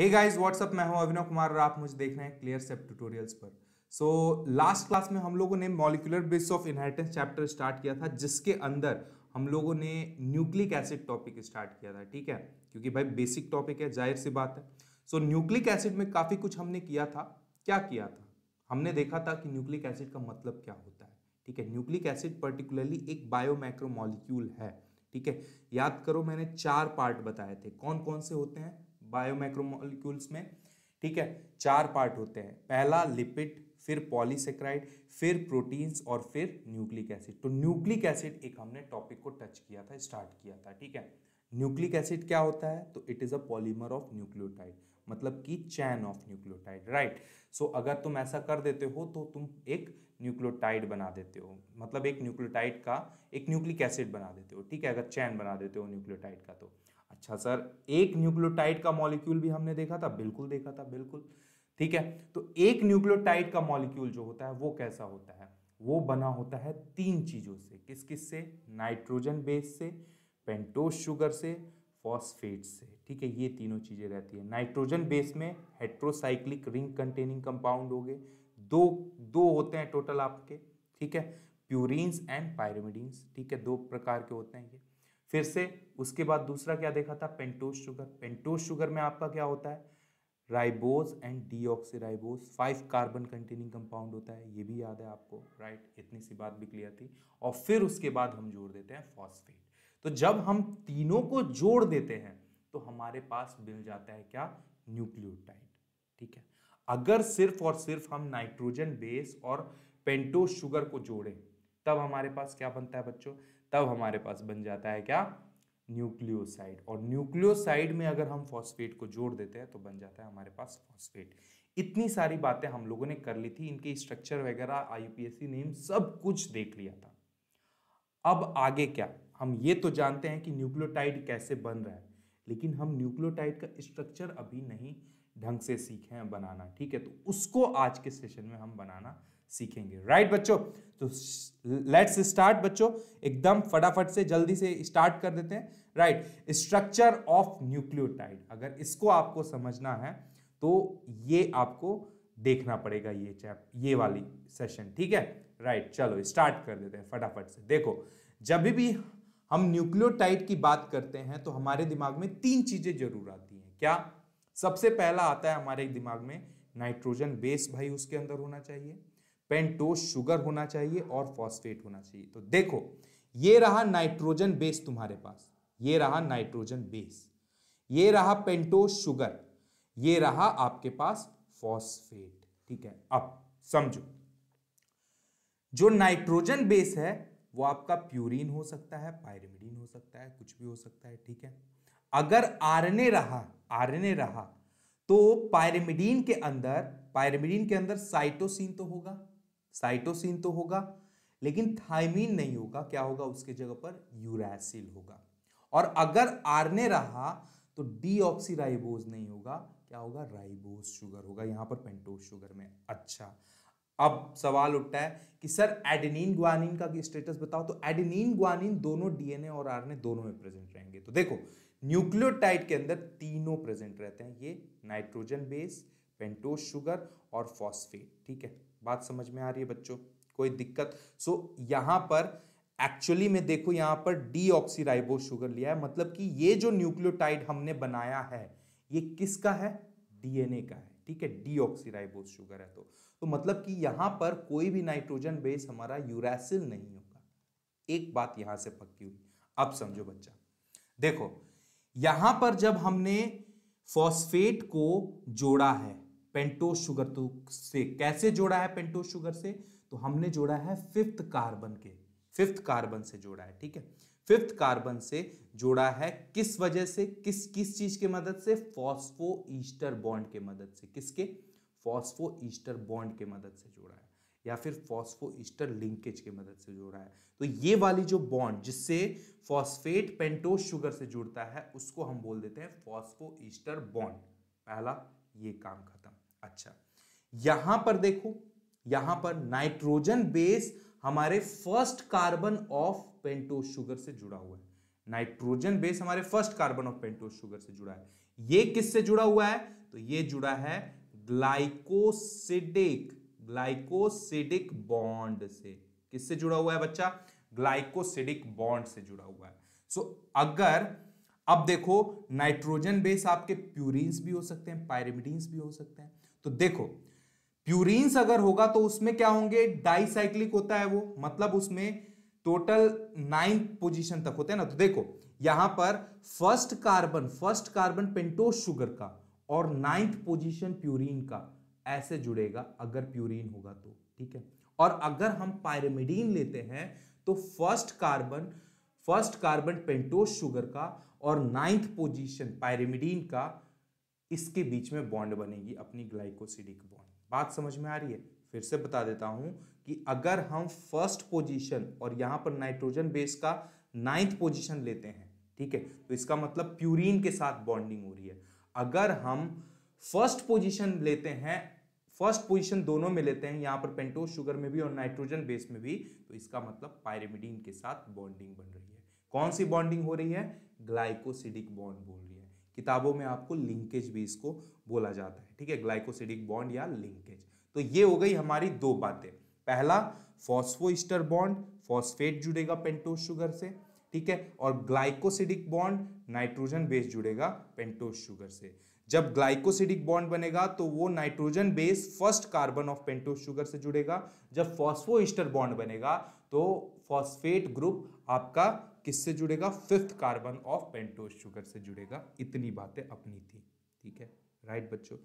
hey guys what's up मैं हूं अभिनव कुमार और आप मुझे देख रहे हैं क्लियर सेप ट्यूटोरियल्स पर सो लास्ट क्लास में हम लोगों ने molecular base of inheritance chapter start किया था जिसके अंदर हम लोगों ने न्यूक्लिक एसिड टॉपिक स्टार्ट किया था ठीक है क्योंकि भाई बेसिक टॉपिक है जाहिर सी बात है सो न्यूक्लिक एसिड में काफ़ी कुछ हमने किया था क्या किया था हमने देखा था कि न्यूक्लिक एसिड का मतलब क्या होता है ठीक है न्यूक्लिक एसिड पर्टिकुलरली एक बायोमैक्रोमोलिक्यूल है ठीक है याद करो मैंने चार पार्ट बताए थे कौन कौन से होते हैं बायोमाइक्रोमोलिक्यूल्स में ठीक है चार पार्ट होते हैं पहला लिपिड फिर पॉलीसेक्राइड फिर प्रोटीन्स और फिर न्यूक्लिक एसिड तो न्यूक्लिक एसिड एक हमने टॉपिक को टच किया था स्टार्ट किया था ठीक है न्यूक्लिक एसिड क्या होता है तो it is a polymer of nucleotide मतलब कि chain of nucleotide right so अगर तुम ऐसा कर देते हो तो तुम एक न्यूक्लियोटाइड बना देते हो मतलब एक न्यूक्लियोटाइड का एक न्यूक्लिक एसिड बना देते हो ठीक है अगर चैन बना देते हो न्यूक्लियोटाइड का तो अच्छा सर एक न्यूक्लियोटाइड का मॉलिक्यूल भी हमने देखा था बिल्कुल देखा था बिल्कुल ठीक है तो एक न्यूक्लियोटाइड का मॉलिक्यूल जो होता है वो कैसा होता है वो बना होता है तीन चीज़ों से किस किस से नाइट्रोजन बेस से पेंटोस शुगर से फॉस्फेट से ठीक है ये तीनों चीज़ें रहती है नाइट्रोजन बेस में हेट्रोसाइक्लिक रिंग कंटेनिंग कंपाउंड हो गए दो दो होते हैं टोटल आपके ठीक है प्यूरिन्स एंड पायरमिडीन्स ठीक है दो प्रकार के होते हैं ये फिर से उसके बाद दूसरा क्या देखा था पेंटोज शुगर पेंटोज शुगर में आपका क्या होता है ribose and deoxyribose five carbon containing compound होता है ये भी याद है आपको राइट इतनी सी बात भी क्लियर थी और फिर उसके बाद हम जोड़ देते हैं फॉस्फेट तो जब हम तीनों को जोड़ देते हैं तो हमारे पास मिल जाता है क्या न्यूक्लियोटाइड ठीक है अगर सिर्फ और सिर्फ हम नाइट्रोजन बेस और पेंटोज शुगर को जोड़ें तब हमारे पास क्या बनता है बच्चों तब हमारे पास बन जाता है क्या न्यूक्लियोसाइड और न्यूक्लियोसाइड में अगर हम फॉस्फेट को जोड़ देते हैं तो बन जाता है हमारे पास फॉस्फेट इतनी सारी बातें हम लोगों ने कर ली थी इनके स्ट्रक्चर वगैरह आईयूपीएससी नेम सब कुछ देख लिया था अब आगे क्या हम ये तो जानते हैं कि न्यूक्लियोटाइड कैसे बन रहा है लेकिन हम न्यूक्लियोटाइड का स्ट्रक्चर अभी नहीं ढंग से सीखे हैं बनाना ठीक है तो उसको आज के सेशन में हम बनाना सीखेंगे राइट right, बच्चों तो लेट्स स्टार्ट बच्चों एकदम फटाफट से जल्दी से स्टार्ट कर देते हैं राइट स्ट्रक्चर ऑफ न्यूक्लियोटाइड अगर इसको आपको समझना है तो ये आपको देखना पड़ेगा ये चैप ये वाली सेशन ठीक है राइट right, चलो स्टार्ट कर देते हैं फटाफट से देखो जब भी हम न्यूक्लियोटाइड की बात करते हैं तो हमारे दिमाग में तीन चीजें जरूर आती हैं क्या सबसे पहला आता है हमारे दिमाग में नाइट्रोजन बेस भाई उसके अंदर होना चाहिए पेंटोस शुगर होना चाहिए और फॉस्फेट होना चाहिए तो देखो ये रहा नाइट्रोजन बेस तुम्हारे पास ये रहा नाइट्रोजन बेस ये रहा पेंटोस शुगर ये रहा आपके पास फॉस्फेट ठीक है अब समझो जो नाइट्रोजन बेस है वो आपका प्यूरिन हो सकता है पायरिमिडीन हो सकता है कुछ भी हो सकता है ठीक है अगर आरएनए रहा आरएनए रहा तो पायरिमिडीन के अंदर पायरिमिडीन के अंदर साइटोसिन तो होगा साइटोसिन तो होगा लेकिन थायमिन नहीं होगा क्या होगा उसके जगह पर यूरासिल होगा और अगर आरने रहा तो डीऑक्सीराइबोज नहीं होगा क्या होगा राइबोज शुगर होगा यहां पर पेंटोज शुगर में अच्छा अब सवाल उठता है कि सर एडेनिन ग्वानिन का स्टेटस बताओ तो एडेनिन ग्वानिन दोनों डीएनए और आरएनए दोनों में प्रेजेंट रहेंगे तो देखो न्यूक्लियोटाइड के अंदर तीनों प्रेजेंट रहते हैं ये नाइट्रोजन बेस पेंटोज शुगर और फॉस्फेट ठीक है बात समझ में आ रही है बच्चों कोई दिक्कत सो so, यहाँ पर एक्चुअली में देखो यहाँ पर डीऑक्सीराइबो शुगर लिया है मतलब कि ये जो न्यूक्लियोटाइड हमने बनाया है ये किसका है डीएनए का है ठीक है डीऑक्सीराइबोज शुगर है तो तो मतलब कि यहाँ पर कोई भी नाइट्रोजन बेस हमारा यूरासिल नहीं होगा एक बात यहां से पक्की हुई अब समझो बच्चा देखो यहां पर जब हमने फॉस्फेट को जोड़ा है पेंटोस शुगर तो से कैसे जोड़ा है पेंटोस शुगर से तो हमने जोड़ा है फिफ्थ कार्बन के फिफ्थ कार्बन से जोड़ा है ठीक है फिफ्थ कार्बन से जोड़ा है किस वजह से किस किस चीज के मदद से फॉस्फो ईस्टर बॉन्ड के मदद से किसके फॉस्फो ईस्टर बॉन्ड के मदद से जोड़ा है या फिर फॉस्फो ईस्टर लिंकेज के मदद से जोड़ा है तो ये वाली जो बॉन्ड जिससे फॉस्फेट पेंटोस शुगर से जुड़ता है उसको हम बोल देते हैं फॉस्फो ईस्टर बॉन्ड पहला ये काम खत्म अच्छा यहां पर देखो यहां पर नाइट्रोजन बेस हमारे first carbon of pentose sugar से जुड़ा हुआ है नाइट्रोजन बेस हमारे first carbon of pentose sugar से जुड़ा है ये किससे जुड़ा हुआ है तो ये जुड़ा है ग्लाइकोसिडिक ग्लाइकोसिडिक बॉन्ड से किससे जुड़ा हुआ है बच्चा ग्लाइकोसिडिक बॉन्ड से जुड़ा हुआ है सो so, अगर अब देखो नाइट्रोजन बेस आपके प्यूरिन भी हो सकते हैं पायरिमिडीन्स भी हो सकते हैं तो देखो प्यूरिन अगर होगा तो उसमें क्या होंगे डाइसाइक्लिक होता है वो मतलब उसमें टोटल नाइन पोजीशन तक होते हैं ना तो देखो यहां पर first carbon first carbon pentose sugar का और नाइन्थ पोजीशन प्यूरिन का ऐसे जुड़ेगा अगर प्यूरिन होगा तो ठीक है और अगर हम पायरेमिडीन लेते हैं तो first carbon first carbon pentose sugar का और नाइन्थ पोजिशन पायरेमिडीन का इसके बीच में बॉन्ड बनेगी अपनी ग्लाइकोसिडिक बॉन्ड बात समझ में आ रही है फिर से बता देता हूं कि अगर हम फर्स्ट पोजीशन और यहां पर नाइट्रोजन बेस का नाइन्थ पोजीशन लेते हैं ठीक है तो इसका मतलब प्यूरिन के साथ बॉन्डिंग हो रही है अगर हम फर्स्ट पोजीशन लेते हैं फर्स्ट पोजीशन दोनों में लेते हैं यहाँ पर पेंटोस शुगर में भी और नाइट्रोजन बेस में भी तो इसका मतलब पायरेमिडीन के साथ बॉन्डिंग बन रही है कौन सी बॉन्डिंग हो रही है ग्लाइकोसिडिक बॉन्ड बोल रही है किताबों में आपको लिंकेज भी इसको बोला जाता है ठीक है ग्लाइकोसिडिक बॉन्ड या लिंकेज तो ये हो गई हमारी दो बातें पहला फॉस्फोइस्टर बॉन्ड फॉस्फेट जुड़ेगा पेंटोस शुगर से ठीक है और ग्लाइकोसिडिक बॉन्ड नाइट्रोजन बेस जुड़ेगा पेंटोस शुगर से जब ग्लाइकोसिडिक बॉन्ड बनेगा तो वो nitrogen base first carbon of pentose sugar से जुड़ेगा जब फॉस्फोइस्टर बॉन्ड बनेगा तो फॉस्फेट ग्रुप आपका किससे जुड़ेगा fifth carbon of pentose sugar से जुड़ेगा इतनी बातें अपनी थी ठीक है राइट बच्चों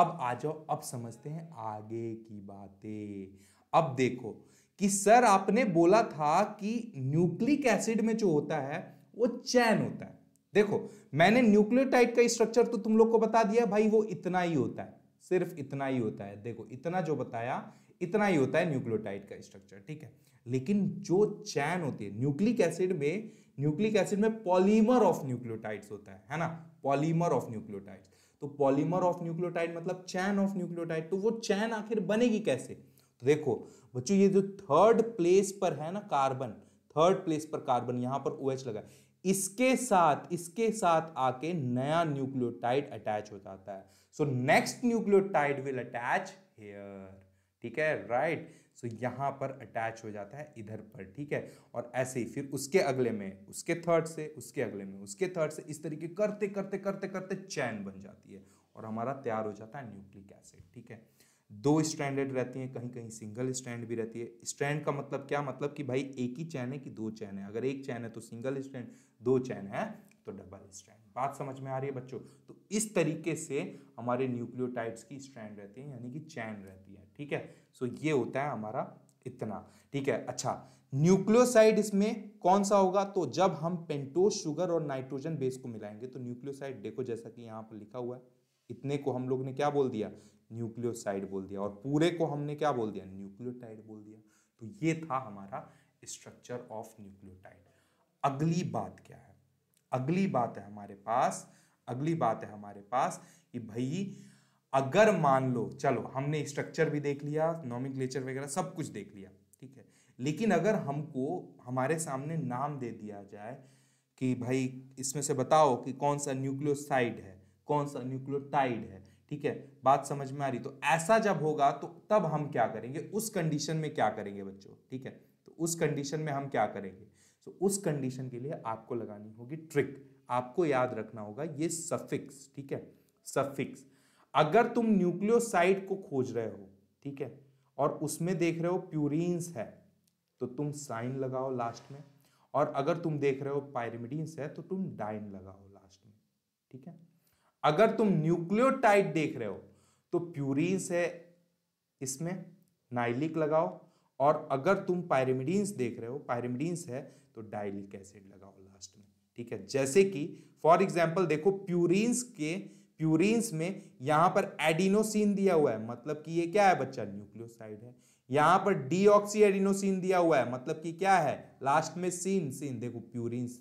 अब आ जाओ अब समझते हैं आगे की बातें अब देखो कि सर आपने बोला था कि न्यूक्लिक एसिड में जो होता है वो चैन होता है देखो मैंने न्यूक्लियोटाइड का स्ट्रक्चर तो तुम लोग को बता दिया भाई वो इतना ही होता है सिर्फ इतना ही होता है देखो इतना जो बताया इतना ही होता है न्यूक्लियोटाइड का स्ट्रक्चर ठीक है लेकिन जो चैन होती है न्यूक्लिक एसिड में न्यूक्लिक एसिड में पॉलीमर ऑफ न्यूक्लियोटाइड्स होता है है ना पॉलीमर ऑफ न्यूक्लियोटाइड्स तो पॉलीमर ऑफ न्यूक्लियोटाइड मतलब चैन ऑफ न्यूक्लियोटाइड तो वो चैन आखिर बनेगी कैसे तो देखो बच्चों ये जो थर्ड प्लेस पर है ना कार्बन थर्ड प्लेस पर कार्बन यहां पर ओ OH लगा इसके साथ इसके साथ आके नया न्यूक्लियोटाइड अटैच हो जाता है so next nucleotide will attach here ठीक है राइट सो यहाँ पर अटैच हो जाता है इधर पर ठीक है और ऐसे ही फिर उसके अगले में उसके थर्ड से उसके अगले में उसके थर्ड से इस तरीके करते करते करते करते चैन बन जाती है और हमारा तैयार हो जाता है न्यूक्लिक एसिड ठीक है दो स्टैंडर्ड रहती हैं कहीं कहीं सिंगल स्टैंड भी रहती है स्टैंड का मतलब क्या मतलब कि भाई एक ही चैन है कि दो चैन है अगर एक चैन है तो सिंगल स्टैंड दो चैन है तो डबल स्टैंड बात समझ में आ रही है बच्चों तो इस तरीके से हमारे न्यूक्लियोटाइड्स की स्ट्रैंड रहती है यानी कि चैन रहती है ठीक है सो so, ये होता है हमारा इतना ठीक है अच्छा न्यूक्लियोसाइड इसमें कौन सा होगा तो जब हम पेंटोस शुगर और नाइट्रोजन बेस को मिलाएंगे तो न्यूक्लियोसाइड देखो जैसा कि यहाँ पर लिखा हुआ है इतने को हम लोग ने क्या बोल दिया न्यूक्लियोसाइड बोल दिया और पूरे को हमने क्या बोल दिया न्यूक्लियोटाइड बोल दिया तो ये था हमारा स्ट्रक्चर ऑफ न्यूक्लियोटाइड अगली बात क्या है अगली बात है हमारे पास अगली बात है हमारे पास कि भाई अगर मान लो चलो हमने स्ट्रक्चर भी देख लिया नॉमिक्लेचर वगैरह सब कुछ देख लिया ठीक है लेकिन अगर हमको हमारे सामने नाम दे दिया जाए कि भाई इसमें से बताओ कि कौन सा न्यूक्लियोसाइड है कौन सा न्यूक्लियोटाइड है ठीक है बात समझ में आ रही तो ऐसा जब होगा तो तब हम क्या करेंगे उस कंडीशन में क्या करेंगे बच्चों ठीक है तो उस कंडीशन में हम क्या करेंगे तो उस कंडीशन के लिए आपको लगानी होगी ट्रिक आपको याद रखना होगा ये सफिक्स ठीक है सफिक्स अगर तुम न्यूक्लियोसाइट को खोज रहे हो ठीक है और उसमें देख रहे हो प्यूरिन्स है तो तुम साइन लगाओ लास्ट में और अगर तुम देख रहे हो पायरिमिडीन्स है तो तुम डाइन लगाओ लास्ट में ठीक है अगर तुम न्यूक्लियोटाइड देख रहे हो तो प्यूरिन्स है इसमें नाइलिक लगाओ और अगर तुम पायरिमिडीन्स देख रहे हो पायरिमिडीन्स है तो डाइलिक एसिड लगाओ लास्ट में ठीक है जैसे कि फॉर एग्जाम्पल देखो प्यूरिन्स के प्यूरिन्स में यहाँ पर एडिनोसिन दिया हुआ है मतलब कि ये क्या है बच्चा न्यूक्लियोसाइड है यहाँ पर डीऑक्सी एडिनोसिन दिया हुआ है मतलब कि क्या है लास्ट में सीन सीन देखो प्यूरिन्स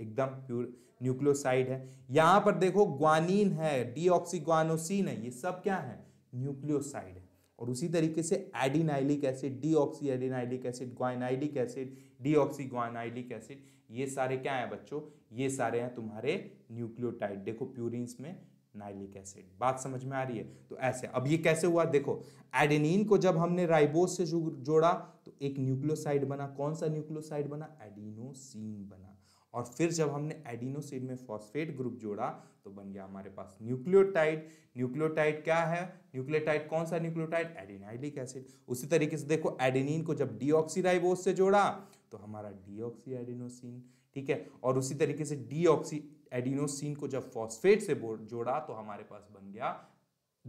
एकदम प्यूर न्यूक्लियोसाइड है यहाँ पर देखो ग्वानिन है डीऑक्सीग्वानोसिन है ये सब क्या है न्यूक्लियोसाइड है और उसी तरीके से adenylic acid deoxy adenylic acid guanylic acid deoxy guanylic acid ये सारे क्या है बच्चों ये सारे हैं तुम्हारे न्यूक्लियोटाइड देखो प्यूरिन्स में नाइलिक एसिड बात समझ में आ रही है तो ऐसे अब ये कैसे हुआ देखो एडेनिन को जब हमने राइबोस से जोड़ा तो एक न्यूक्लियोसाइड बना कौन सा न्यूक्लियोसाइड बना एडिनोसिन बना और फिर जब हमने एडिनोसिन में फॉस्फेट ग्रुप जोड़ा तो बन गया हमारे पास न्यूक्लियोटाइड न्यूक्लियोटाइड क्या है न्यूक्लियोटाइड कौन सा न्यूक्लियोटाइड एडिनाइलिक एसिड उसी तरीके से देखो एडेनिन को जब डीऑक्सीराइबोस से जोड़ा तो हमारा डीऑक्सी एडिनोसिन ठीक है और उसी तरीके से डीऑक्सी एडिनोसिन को जब फॉस्फेट से जोड़ा तो हमारे पास बन गया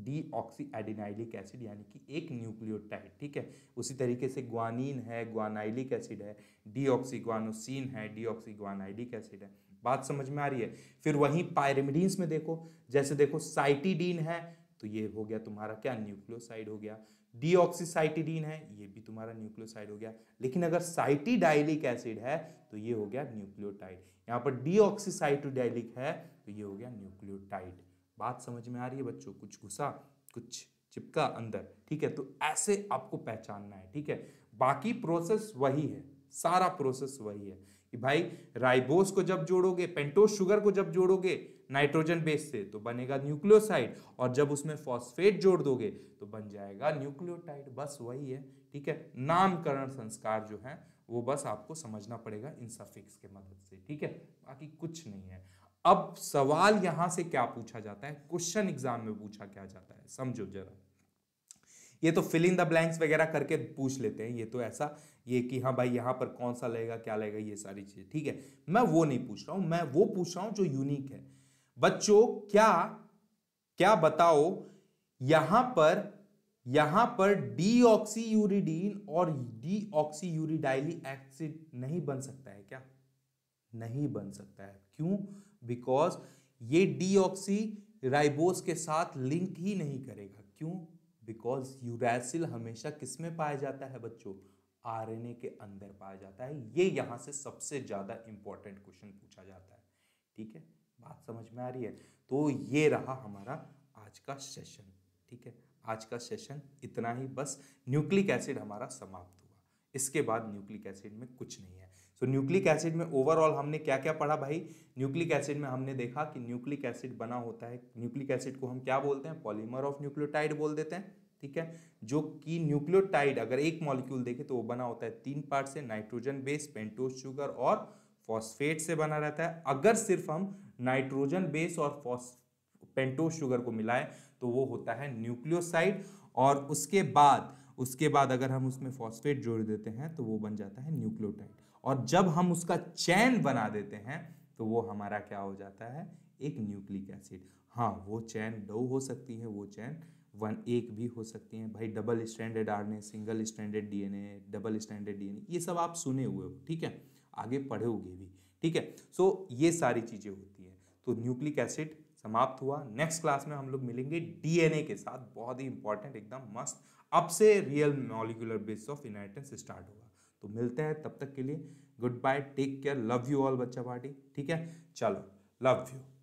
डी ऑक्सी एडिनाइलिक एसिड यानी कि एक न्यूक्लियोटाइड ठीक है उसी तरीके से ग्वानीन है ग्वानाइलिक एसिड है डी ऑक्सी ग्वानोसिन है डी ऑक्सी ग्वानाइलिक एसिड है बात समझ में आ रही है फिर वहीं पायरेमिडीन्स में देखो जैसे देखो साइटिडीन है तो ये हो गया तुम्हारा क्या न्यूक्लियोसाइड हो गया डीऑक्सीसाइटिडीन है ये भी तुम्हारा न्यूक्लियोसाइड हो गया लेकिन अगर साइटिडाइलिक एसिड है तो ये हो गया न्यूक्लियोटाइड यहाँ पर डी ऑक्सीसाइटोडाइलिक है तो ये हो गया न्यूक्लियोटाइड बात समझ में आ रही है बच्चों कुछ घुसा कुछ चिपका अंदर ठीक है तो ऐसे आपको पहचानना है ठीक है बाकी प्रोसेस वही है सारा प्रोसेस वही है कि भाई राइबोस को जब जोड़ोगे पेंटोस शुगर को जब जोड़ोगे नाइट्रोजन बेस से तो बनेगा न्यूक्लियोसाइड और जब उसमें फॉस्फेट जोड़ दोगे तो बन जाएगा न्यूक्लियोटाइड बस वही है ठीक है नामकरण संस्कार जो है वो बस आपको समझना पड़ेगा इन सफिक्स के मदद से ठीक है बाकी कुछ नहीं है अब सवाल यहां से क्या पूछा जाता है क्वेश्चन एग्जाम में पूछा क्या जाता है समझो जरा ये तो फिल इन द ब्लैंक्स वगैरह करके पूछ लेते हैं ये तो ऐसा ये कि हाँ भाई यहाँ पर कौन सा लगेगा क्या लगेगा ये सारी चीज़ ठीक है मैं वो नहीं पूछ रहा हूं मैं वो पूछ रहा हूं जो यूनिक है बच्चों क्या क्या बताओ यहां पर यहां पर डी यूरिडीन और डीऑक्सी यूरिडाइली एसिड नहीं बन सकता है क्या नहीं बन सकता है क्यों बिकॉज ये डीऑक्सी राइबोस के साथ लिंक ही नहीं करेगा क्यों बिकॉज यूरैसिल हमेशा किस में पाया जाता है बच्चों आरएनए के अंदर पाया जाता है ये यहाँ से सबसे ज़्यादा इंपॉर्टेंट क्वेश्चन पूछा जाता है ठीक है बात समझ में आ रही है तो ये रहा हमारा आज का सेशन ठीक है आज का सेशन इतना ही बस न्यूक्लिक एसिड हमारा समाप्त हुआ इसके बाद न्यूक्लिक एसिड में कुछ नहीं है सो न्यूक्लिक एसिड में ओवरऑल हमने क्या क्या पढ़ा भाई न्यूक्लिक एसिड में हमने देखा कि न्यूक्लिक एसिड बना होता है न्यूक्लिक एसिड को हम क्या बोलते हैं पॉलीमर ऑफ न्यूक्लियोटाइड बोल देते हैं ठीक है जो कि न्यूक्लियोटाइड अगर एक मॉलिक्यूल देखे तो वो बना होता है तीन पार्ट से नाइट्रोजन बेस पेंटोज शुगर और फॉस्फेट से बना रहता है अगर सिर्फ हम नाइट्रोजन बेस और फॉस्फेट पेंटोज शुगर को मिलाएं तो वो होता है न्यूक्लियोसाइड और उसके बाद उसके बाद अगर हम उसमें फॉस्फेट जोड़ देते हैं तो वो बन जाता है न्यूक्लियोटाइड और जब हम उसका चैन बना देते हैं तो वो हमारा क्या हो जाता है एक न्यूक्लिक एसिड हाँ वो चैन डो हो सकती है वो चैन वन एक भी हो सकती हैं भाई double standard or single standard DNA double standard DNA ये सब आप सुने हुए हो ठीक है आगे पढ़े हुए भी ठीक है सो so, ये सारी चीज़ें होती हैं तो न्यूक्लिक एसिड समाप्त हुआ नेक्स्ट क्लास में हम लोग मिलेंगे डीएनए के साथ बहुत ही इंपॉर्टेंट एकदम मस्त अब से real molecular base of inheritance start होगा तो मिलते हैं तब तक के लिए good bye take care love you all बच्चा पार्टी ठीक है चलो लव यू